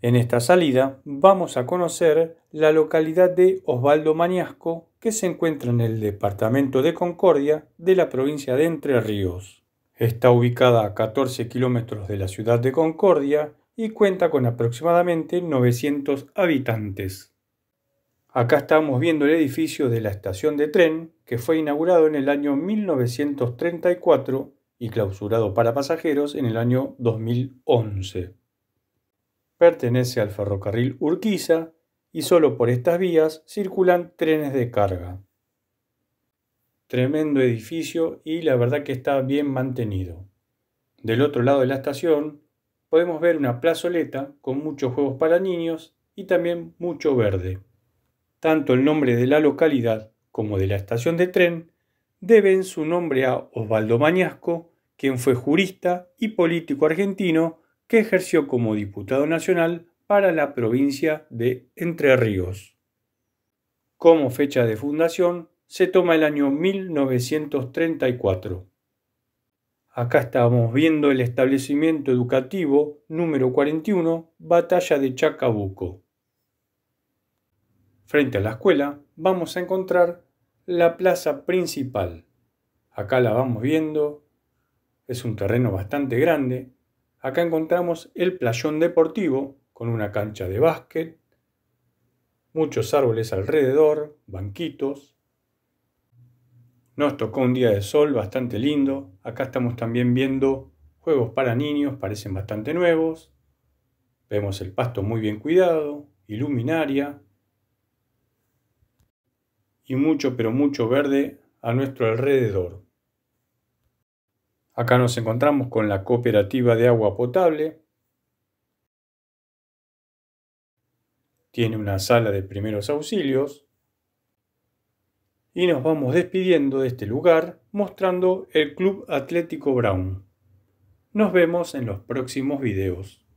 En esta salida vamos a conocer la localidad de Osvaldo Mañasco, que se encuentra en el departamento de Concordia de la provincia de Entre Ríos. Está ubicada a 14 kilómetros de la ciudad de Concordia y cuenta con aproximadamente 900 habitantes. Acá estamos viendo el edificio de la estación de tren que fue inaugurado en el año 1934 y clausurado para pasajeros en el año 2011 pertenece al ferrocarril Urquiza y solo por estas vías circulan trenes de carga. Tremendo edificio y la verdad que está bien mantenido. Del otro lado de la estación podemos ver una plazoleta con muchos juegos para niños y también mucho verde. Tanto el nombre de la localidad como de la estación de tren deben su nombre a Osvaldo Mañasco, quien fue jurista y político argentino que ejerció como diputado nacional para la provincia de Entre Ríos. Como fecha de fundación se toma el año 1934. Acá estamos viendo el establecimiento educativo número 41, Batalla de Chacabuco. Frente a la escuela vamos a encontrar la plaza principal. Acá la vamos viendo. Es un terreno bastante grande, Acá encontramos el playón deportivo con una cancha de básquet, muchos árboles alrededor, banquitos. Nos tocó un día de sol bastante lindo. Acá estamos también viendo juegos para niños, parecen bastante nuevos. Vemos el pasto muy bien cuidado, iluminaria y mucho pero mucho verde a nuestro alrededor. Acá nos encontramos con la cooperativa de agua potable. Tiene una sala de primeros auxilios. Y nos vamos despidiendo de este lugar mostrando el Club Atlético Brown. Nos vemos en los próximos videos.